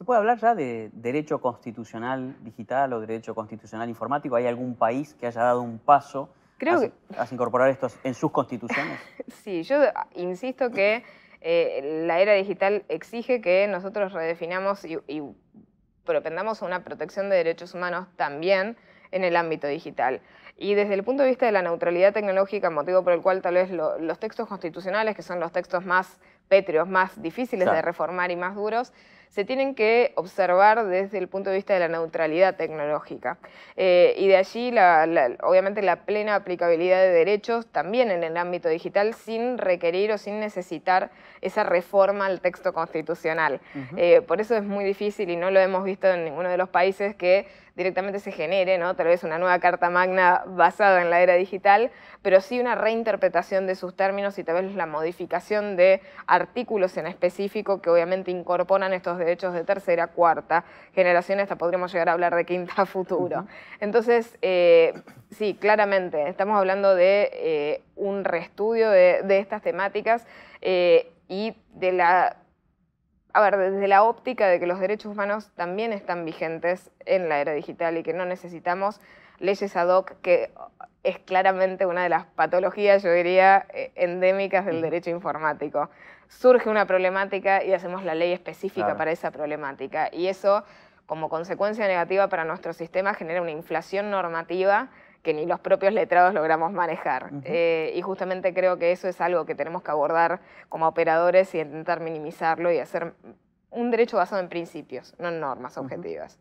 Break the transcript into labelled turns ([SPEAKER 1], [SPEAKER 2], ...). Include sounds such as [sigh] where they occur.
[SPEAKER 1] ¿Se puede hablar ya de derecho constitucional digital o derecho constitucional informático? ¿Hay algún país que haya dado un paso a incorporar esto en sus constituciones?
[SPEAKER 2] [laughs] sí, yo insisto que eh, la era digital exige que nosotros redefinamos y, y propendamos una protección de derechos humanos también en el ámbito digital. Y desde el punto de vista de la neutralidad tecnológica, motivo por el cual tal vez los textos constitucionales, que son los textos más pétreos, más difíciles de reformar y más duros, se tienen que observar desde el punto de vista de la neutralidad tecnológica. Eh, y de allí, la, obviamente, la plena aplicabilidad de derechos también en el ámbito digital sin requerir o sin necesitar esa reforma al texto constitucional. Eh, por eso es muy difícil y no lo hemos visto en ninguno de los países que directamente se genere, ¿no? tal vez una nueva Carta Magna basada en la era digital, pero sí una reinterpretación de sus términos y tal vez la modificación de artículos en específico que obviamente incorporan estos derechos de tercera, cuarta generación, hasta podríamos llegar a hablar de quinta futuro. Entonces, eh, sí, claramente, estamos hablando de eh, un reestudio de, estas temáticas eh, y de la a ver, desde la óptica de que los derechos humanos también están vigentes en la era digital y que no necesitamos leyes ad hoc, que es claramente una de las patologías, yo diría, eh, endémicas del derecho informático. Surge una problemática y hacemos la ley específica para esa problemática. Y eso, como consecuencia negativa para nuestro sistema, genera una inflación normativa que ni los propios letrados logramos manejar. Eh, y justamente creo que eso es algo que tenemos que abordar como operadores y intentar minimizarlo y hacer un derecho basado en principios, no en normas objetivas.